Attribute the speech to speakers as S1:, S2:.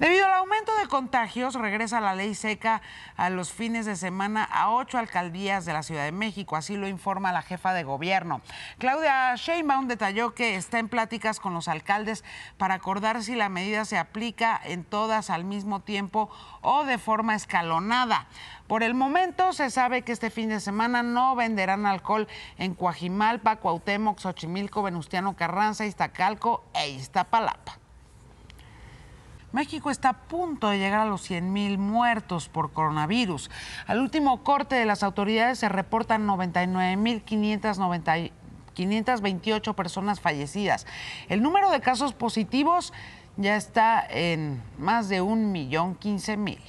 S1: Debido al aumento de contagios, regresa la ley seca a los fines de semana a ocho alcaldías de la Ciudad de México, así lo informa la jefa de gobierno. Claudia Sheinbaum detalló que está en pláticas con los alcaldes para acordar si la medida se aplica en todas al mismo tiempo o de forma escalonada. Por el momento se sabe que este fin de semana no venderán alcohol en Cuajimalpa, Cuauhtémoc, Xochimilco, Venustiano Carranza, Iztacalco e Iztapalapa. México está a punto de llegar a los 100.000 muertos por coronavirus. Al último corte de las autoridades se reportan 99.528 personas fallecidas. El número de casos positivos ya está en más de un millón mil.